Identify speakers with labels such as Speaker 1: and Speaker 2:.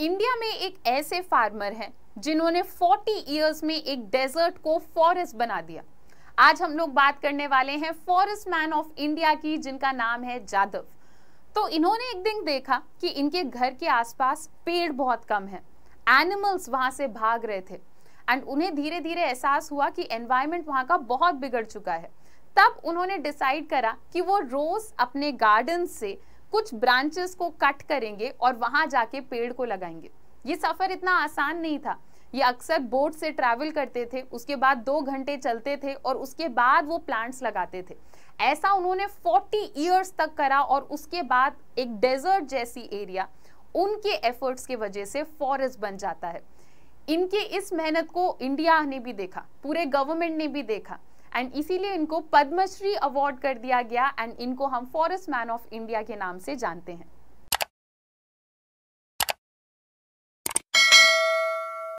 Speaker 1: India में एक ऐसे फार्मर हैं जिन्होंने 40 इयर्स में एक डेजर्ट को फॉरेस्ट बना दिया आज हम लोग बात करने वाले हैं फॉरेस्ट मैन ऑफ इंडिया की जिनका नाम है जादव तो इन्होंने एक दिन देखा कि इनके घर के आसपास पेड़ बहुत कम है एनिमल्स वहां से भाग रहे थे एंड उन्हें धीरे धीरे एहसास हुआ कि एनवायरमेंट वहां का बहुत बिगड़ चुका है तब उन्होंने डिसाइड करा कि वो रोज अपने गार्डन से कुछ ब्रांचेस को कट करेंगे और वहां जाके पेड़ को लगाएंगे ये सफर इतना आसान नहीं था ये अक्सर बोट से ट्रैवल करते थे उसके बाद दो घंटे चलते थे और उसके बाद वो प्लांट्स लगाते थे ऐसा उन्होंने 40 इयर्स तक करा और उसके बाद एक डेजर्ट जैसी एरिया उनके एफर्ट्स के वजह से फॉरेस्ट बन जाता है इनके इस मेहनत को इंडिया ने भी देखा पूरे गवर्नमेंट ने भी देखा एंड इसीलिए इनको पद्मश्री अवार्ड कर दिया गया एंड इनको हम फॉरेस्ट मैन ऑफ इंडिया के नाम से जानते हैं